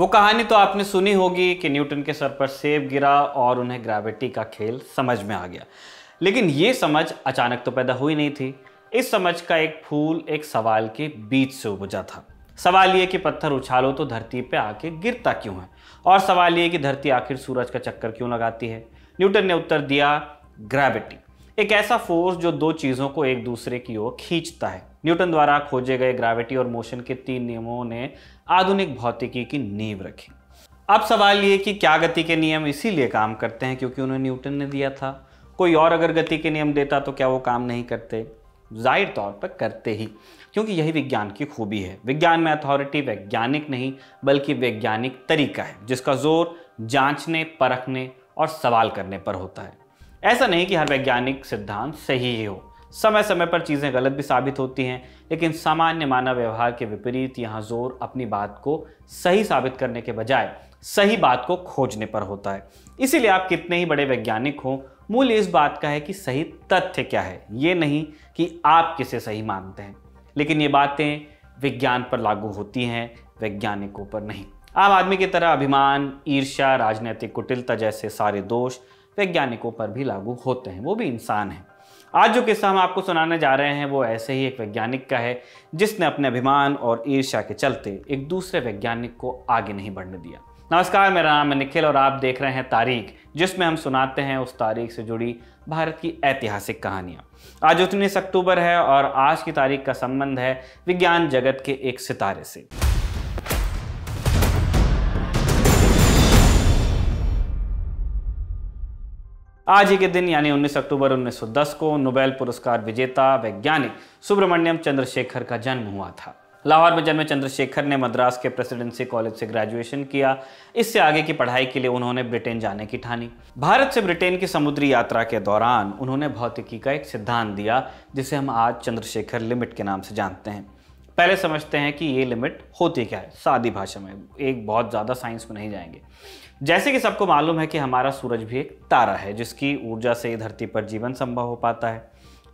वो कहानी तो आपने सुनी होगी कि न्यूटन के सर पर सेब गिरा और उन्हें ग्रेविटी का खेल समझ में आ गया लेकिन ये समझ अचानक तो पैदा हुई नहीं थी इस समझ का एक फूल एक सवाल के बीच से उपजा था सवाल ये कि पत्थर उछालो तो धरती पे आके गिरता क्यों है और सवाल ये कि धरती आखिर सूरज का चक्कर क्यों लगाती है न्यूटन ने उत्तर दिया ग्रेविटी एक ऐसा फोर्स जो दो चीज़ों को एक दूसरे की ओर खींचता है न्यूटन द्वारा खोजे गए ग्रेविटी और मोशन के तीन नियमों ने आधुनिक भौतिकी की नींव रखी अब सवाल ये कि क्या गति के नियम इसीलिए काम करते हैं क्योंकि उन्हें न्यूटन ने दिया था कोई और अगर गति के नियम देता तो क्या वो काम नहीं करते जाहिर तौर पर करते ही क्योंकि यही विज्ञान की खूबी है विज्ञान में अथॉरिटी वैज्ञानिक नहीं बल्कि वैज्ञानिक तरीका है जिसका जोर जांचने परखने और सवाल करने पर होता है ऐसा नहीं कि हर वैज्ञानिक सिद्धांत सही ही हो समय समय पर चीज़ें गलत भी साबित होती हैं लेकिन सामान्य मानव व्यवहार के विपरीत यहाँ जोर अपनी बात को सही साबित करने के बजाय सही बात को खोजने पर होता है इसीलिए आप कितने ही बड़े वैज्ञानिक हों मूल इस बात का है कि सही तथ्य क्या है ये नहीं कि आप किसे सही मानते हैं लेकिन ये बातें विज्ञान पर लागू होती हैं वैज्ञानिकों पर नहीं आम आदमी की तरह अभिमान ईर्ष्या राजनीतिक कुटिलता जैसे सारे दोष वैज्ञानिकों पर भी लागू होते हैं वो भी इंसान हैं आज जो किस्सा हम आपको सुनाने जा रहे हैं वो ऐसे ही एक वैज्ञानिक का है जिसने अपने अभिमान और ईर्ष्या के चलते एक दूसरे वैज्ञानिक को आगे नहीं बढ़ने दिया नमस्कार मेरा नाम है निखिल और आप देख रहे हैं तारीख जिसमें हम सुनाते हैं उस तारीख से जुड़ी भारत की ऐतिहासिक कहानियाँ आज उन्नीस अक्टूबर है और आज की तारीख का संबंध है विज्ञान जगत के एक सितारे से आज ही के दिन यानी 19 अक्टूबर 1910 को नोबेल पुरस्कार विजेता वैज्ञानिक सुब्रमण्यम चंद्रशेखर का जन्म हुआ था लाहौर में जन्मे चंद्रशेखर ने मद्रास के प्रेसिडेंसी कॉलेज से ग्रेजुएशन किया इससे आगे की पढ़ाई के लिए उन्होंने ब्रिटेन जाने की ठानी भारत से ब्रिटेन की समुद्री यात्रा के दौरान उन्होंने भौतिकी का एक सिद्धांत दिया जिसे हम आज चंद्रशेखर लिमिट के नाम से जानते हैं पहले समझते हैं कि ये लिमिट होती क्या है सादी भाषा में एक बहुत ज़्यादा साइंस में नहीं जाएंगे जैसे कि सबको मालूम है कि हमारा सूरज भी एक तारा है जिसकी ऊर्जा से धरती पर जीवन संभव हो पाता है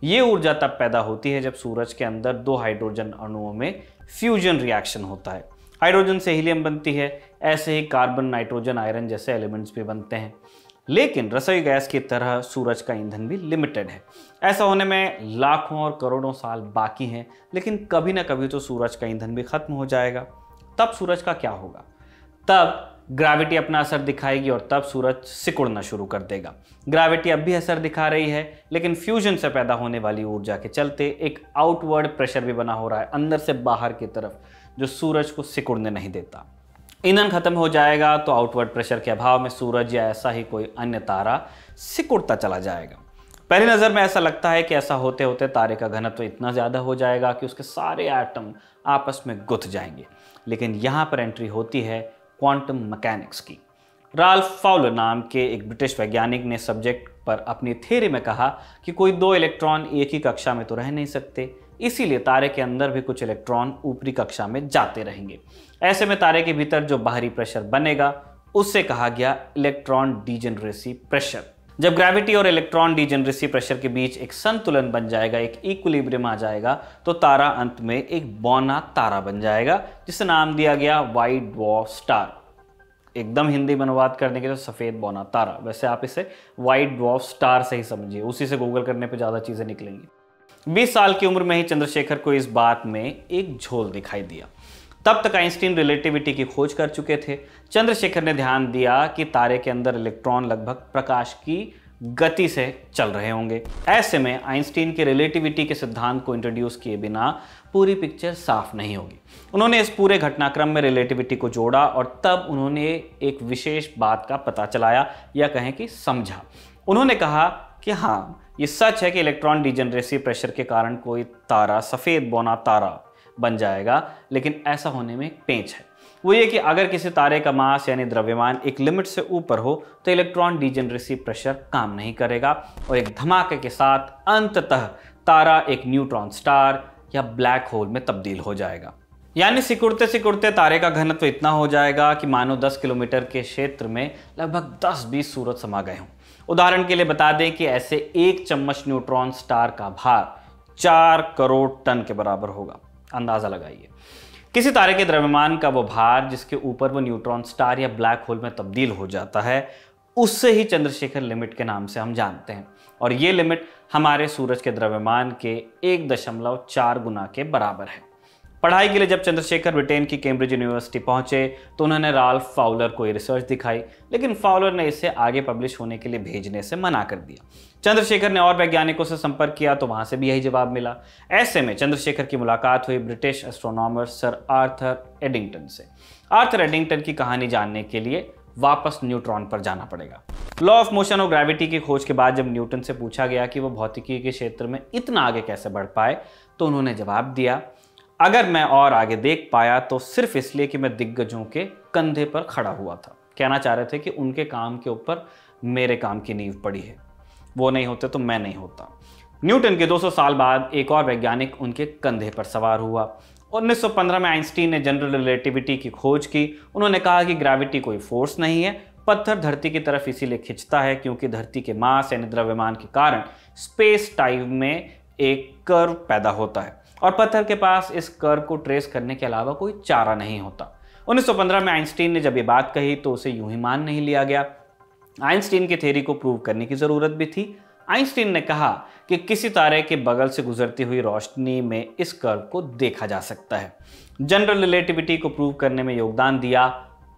ये ऊर्जा तब पैदा होती है जब सूरज के अंदर दो हाइड्रोजन अणुओं में फ्यूजन रिएक्शन होता है हाइड्रोजन से हीलियम बनती है ऐसे ही कार्बन नाइट्रोजन आयरन जैसे एलिमेंट्स भी बनते हैं लेकिन रसोई गैस की तरह सूरज का ईंधन भी लिमिटेड है ऐसा होने में लाखों और करोड़ों साल बाकी हैं लेकिन कभी ना कभी तो सूरज का ईंधन भी खत्म हो जाएगा तब सूरज का क्या होगा तब ग्रेविटी अपना असर दिखाएगी और तब सूरज सिकुड़ना शुरू कर देगा ग्राविटी अब भी असर दिखा रही है लेकिन फ्यूजन से पैदा होने वाली ऊर्जा के चलते एक आउटवर्ड प्रेशर भी बना हो रहा है अंदर से बाहर की तरफ जो सूरज को सिकुड़ने नहीं देता ईंधन खत्म हो जाएगा तो आउटवर्ड प्रेशर के अभाव में सूरज या ऐसा ही कोई अन्य तारा सिकुड़ता चला जाएगा पहली नज़र में ऐसा लगता है कि ऐसा होते होते तारे का घनत्व तो इतना ज़्यादा हो जाएगा कि उसके सारे आइटम आपस में गुथ जाएंगे लेकिन यहाँ पर एंट्री होती है क्वांटम मैकेनिक्स की राल्फ फाउल नाम के एक ब्रिटिश वैज्ञानिक ने सब्जेक्ट पर अपनी थ्योरी में कहा कि कोई दो इलेक्ट्रॉन एक ही कक्षा में तो रह नहीं सकते इसीलिए तारे के अंदर भी कुछ इलेक्ट्रॉन ऊपरी कक्षा में जाते रहेंगे ऐसे में तारे के भीतर जो बाहरी प्रेशर बनेगा उससे कहा गया इलेक्ट्रॉन डीजेनरेसी प्रेशर जब ग्रेविटी और इलेक्ट्रॉन डीजेनरेसी प्रेशर के बीच एक संतुलन बन जाएगा एक इक्विलिब्रियम आ जाएगा तो तारा अंत में एक बौना तारा बन जाएगा जिसे नाम दिया गया वाइट वॉ स्टार एकदम हिंदी में अनुवाद करने के तो सफ़ेद बौना तारा वैसे आप इसे वाइट वॉ स्टार से ही समझिए उसी से गूगल करने पर ज़्यादा चीज़ें निकलेंगी 20 साल की उम्र में ही चंद्रशेखर को इस बात में एक झोल दिखाई दिया तब तक आइंस्टीन रिलेटिविटी की खोज कर चुके थे चंद्रशेखर ने ध्यान दिया कि तारे के अंदर इलेक्ट्रॉन लगभग प्रकाश की गति से चल रहे होंगे ऐसे में आइंस्टीन के रिलेटिविटी के सिद्धांत को इंट्रोड्यूस किए बिना पूरी पिक्चर साफ नहीं होगी उन्होंने इस पूरे घटनाक्रम में रिलेटिविटी को जोड़ा और तब उन्होंने एक विशेष बात का पता चलाया या कहें कि समझा उन्होंने कहा कि हाँ ये सच है कि इलेक्ट्रॉन डिजेनरेसी प्रेशर के कारण कोई तारा सफ़ेद बोना तारा बन जाएगा लेकिन ऐसा होने में पेंच है वो ये कि अगर किसी तारे का मास यानी द्रव्यमान एक लिमिट से ऊपर हो तो इलेक्ट्रॉन डिजेनरेसी प्रेशर काम नहीं करेगा और एक धमाके के साथ अंततः तारा एक न्यूट्रॉन स्टार या ब्लैक होल में तब्दील हो जाएगा यानी सिकुड़ते सिकुड़ते तारे का घनत्व इतना हो जाएगा कि मानो 10 किलोमीटर के क्षेत्र में लगभग 10-20 सूरज समा गए हों उदाहरण के लिए बता दें कि ऐसे एक चम्मच न्यूट्रॉन स्टार का भार चार करोड़ टन के बराबर होगा अंदाज़ा लगाइए किसी तारे के द्रव्यमान का वो भार जिसके ऊपर वो न्यूट्रॉन स्टार या ब्लैक होल में तब्दील हो जाता है उससे ही चंद्रशेखर लिमिट के नाम से हम जानते हैं और ये लिमिट हमारे सूरज के द्रव्यमान के एक दशमलव चार गुना के बराबर है पढ़ाई के लिए जब चंद्रशेखर ब्रिटेन की कैम्ब्रिज यूनिवर्सिटी पहुंचे तो उन्होंने राल फाउलर को ये रिसर्च दिखाई लेकिन फाउलर ने इसे आगे पब्लिश होने के लिए भेजने से मना कर दिया चंद्रशेखर ने और वैज्ञानिकों से संपर्क किया तो वहां से भी यही जवाब मिला ऐसे में चंद्रशेखर की मुलाकात हुई British astronomer Sir Arthur Eddington से आर्थर एडिंगटन की कहानी जानने के लिए वापस न्यूट्रॉन पर जाना पड़ेगा लॉ ऑफ मोशन और ग्रेविटी की खोज के बाद जब न्यूटन से पूछा गया कि वो भौतिकी के क्षेत्र में इतना आगे कैसे बढ़ पाए तो उन्होंने जवाब दिया अगर मैं और आगे देख पाया तो सिर्फ इसलिए कि मैं दिग्गजों के कंधे पर खड़ा हुआ था कहना चाह रहे थे कि उनके काम के ऊपर मेरे काम की नींव पड़ी है वो नहीं होते तो मैं नहीं होता न्यूटन के 200 साल बाद एक और वैज्ञानिक उनके कंधे पर सवार हुआ 1915 में आइंस्टीन ने जनरल रिलेटिविटी की खोज की उन्होंने कहा कि ग्रेविटी कोई फोर्स नहीं है पत्थर धरती की तरफ इसीलिए खिंचता है क्योंकि धरती के मास यानी द्रव्यमान के कारण स्पेस टाइम में एक कर्व पैदा होता है और पत्थर के पास इस कर्व को ट्रेस करने के अलावा कोई चारा नहीं होता 1915 में आइंस्टीन ने जब ये बात कही तो उसे यूं ही मान नहीं लिया गया आइंस्टीन की थेरी को प्रूव करने की ज़रूरत भी थी आइंस्टीन ने कहा कि किसी तारे के बगल से गुजरती हुई रोशनी में इस कर्व को देखा जा सकता है जनरल रिलेटिविटी को प्रूव करने में योगदान दिया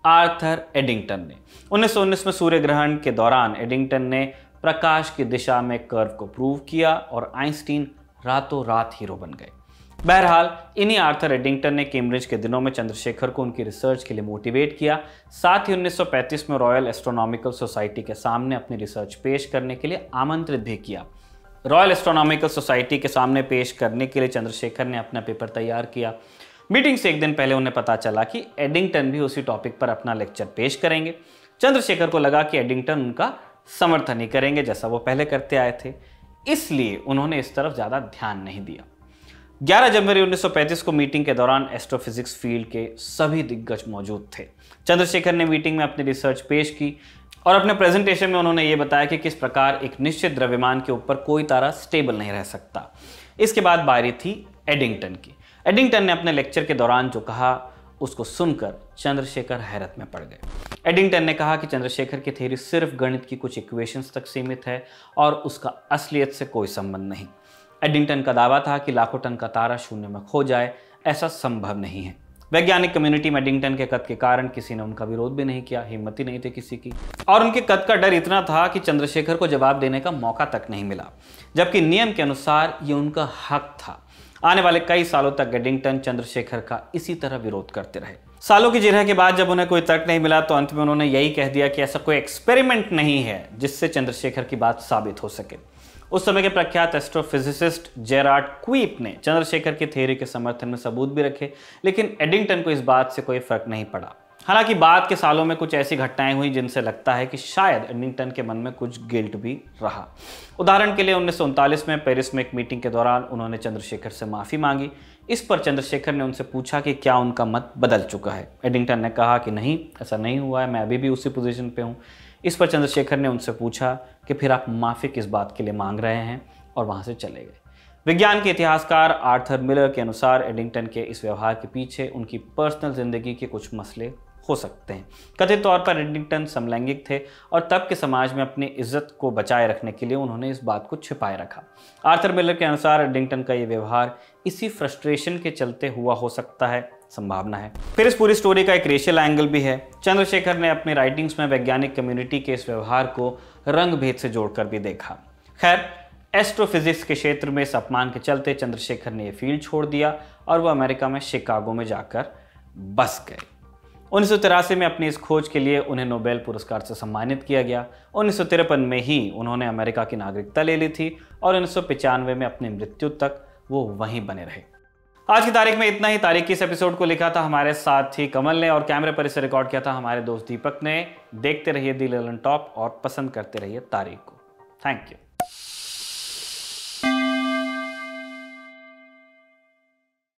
आर्थर एडिंगटन ने उन्नीस में सूर्य ग्रहण के दौरान एडिंगटन ने प्रकाश की दिशा में कर्व को प्रूव किया और आइंस्टीन रातों रात हीरो बन गए बहरहाल इन्हीं आर्थर एडिंगटन ने कैम्ब्रिज के दिनों में चंद्रशेखर को उनकी रिसर्च के लिए मोटिवेट किया साथ ही 1935 में रॉयल एस्ट्रोनॉमिकल सोसाइटी के सामने अपनी रिसर्च पेश करने के लिए आमंत्रित भी किया रॉयल एस्ट्रोनॉमिकल सोसाइटी के सामने पेश करने के लिए चंद्रशेखर ने अपना पेपर तैयार किया मीटिंग से एक दिन पहले उन्हें पता चला कि एडिंगटन भी उसी टॉपिक पर अपना लेक्चर पेश करेंगे चंद्रशेखर को लगा कि एडिंगटन उनका समर्थन ही करेंगे जैसा वो पहले करते आए थे इसलिए उन्होंने इस तरफ ज़्यादा ध्यान नहीं दिया 11 जनवरी 1935 को मीटिंग के दौरान एस्ट्रोफिजिक्स फील्ड के सभी दिग्गज मौजूद थे चंद्रशेखर ने मीटिंग में अपनी रिसर्च पेश की और अपने प्रेजेंटेशन में उन्होंने ये बताया कि किस प्रकार एक निश्चित द्रव्यमान के ऊपर कोई तारा स्टेबल नहीं रह सकता इसके बाद बारी थी एडिंगटन की एडिंगटन ने अपने लेक्चर के दौरान जो कहा उसको सुनकर चंद्रशेखर हैरत में पड़ गए एडिंगटन ने कहा कि चंद्रशेखर की थ्योरी सिर्फ गणित की कुछ इक्वेशंस तक सीमित है और उसका असलियत से कोई संबंध नहीं एडिंगटन का दावा था कि लाखों टन का तारा शून्य में खो जाए ऐसा संभव नहीं है वैज्ञानिक कम्युनिटी में एडिंगटन के कद के कारण किसी ने उनका विरोध भी नहीं किया हिम्मत ही नहीं थी किसी की और उनके कद का डर इतना था कि चंद्रशेखर को जवाब देने का मौका तक नहीं मिला जबकि नियम के अनुसार ये उनका हक था आने वाले कई सालों तक एडिंगटन चंद्रशेखर का इसी तरह विरोध करते रहे सालों की जिरह के बाद जब उन्हें कोई तर्क नहीं मिला तो अंत में उन्होंने यही कह दिया कि ऐसा कोई एक्सपेरिमेंट नहीं है जिससे चंद्रशेखर की बात साबित हो सके उस समय के प्रख्यात एस्ट्रोफिजिसिस्ट जेरार्ड क्वीप ने चंद्रशेखर की थ्योरी के समर्थन में सबूत भी रखे लेकिन एडिंगटन को इस बात से कोई फर्क नहीं पड़ा हालांकि बाद के सालों में कुछ ऐसी घटनाएं हुई जिनसे लगता है कि शायद एडिंगटन के मन में कुछ गिल्ट भी रहा उदाहरण के लिए उन्नीस में पेरिस में एक मीटिंग के दौरान उन्होंने चंद्रशेखर से माफ़ी मांगी इस पर चंद्रशेखर ने उनसे पूछा कि क्या उनका मत बदल चुका है एडिंगटन ने कहा कि नहीं ऐसा नहीं हुआ है मैं अभी भी उसी पोजिशन पे हूँ इस पर चंद्रशेखर ने उनसे पूछा कि फिर आप माफ़ी किस बात के लिए मांग रहे हैं और वहाँ से चले गए विज्ञान के इतिहासकार आर्थर मिलर के अनुसार एडिंगटन के इस व्यवहार के पीछे उनकी पर्सनल ज़िंदगी के कुछ मसले हो सकते हैं कथित तौर पर रेडिंगटन समलैंगिक थे और तब के समाज में अपनी इज्जत को बचाए रखने के लिए उन्होंने इस बात को छिपाए रखा आर्थर मिलर के अनुसार रेडिंगटन का ये व्यवहार इसी फ्रस्ट्रेशन के चलते हुआ हो सकता है संभावना है फिर इस पूरी स्टोरी का एक रेशियल एंगल भी है चंद्रशेखर ने अपने राइटिंग्स में वैज्ञानिक कम्युनिटी के इस व्यवहार को रंग भेद से जोड़कर भी देखा खैर एस्ट्रोफिजिक्स के क्षेत्र में इस अपमान के चलते चंद्रशेखर ने यह फील्ड छोड़ दिया और वह अमेरिका में शिकागो में जाकर बस गए उन्नीस में अपनी इस खोज के लिए उन्हें नोबेल पुरस्कार से सम्मानित किया गया उन्नीस में ही उन्होंने अमेरिका की नागरिकता ले ली थी और उन्नीस में अपनी मृत्यु तक वो वहीं बने रहे आज की तारीख में इतना ही तारीख की इस एपिसोड को लिखा था हमारे साथ ही कमल ने और कैमरे पर इसे रिकॉर्ड किया था हमारे दोस्त दीपक ने देखते रहिए दिल टॉप और पसंद करते रहिए तारीख को थैंक यू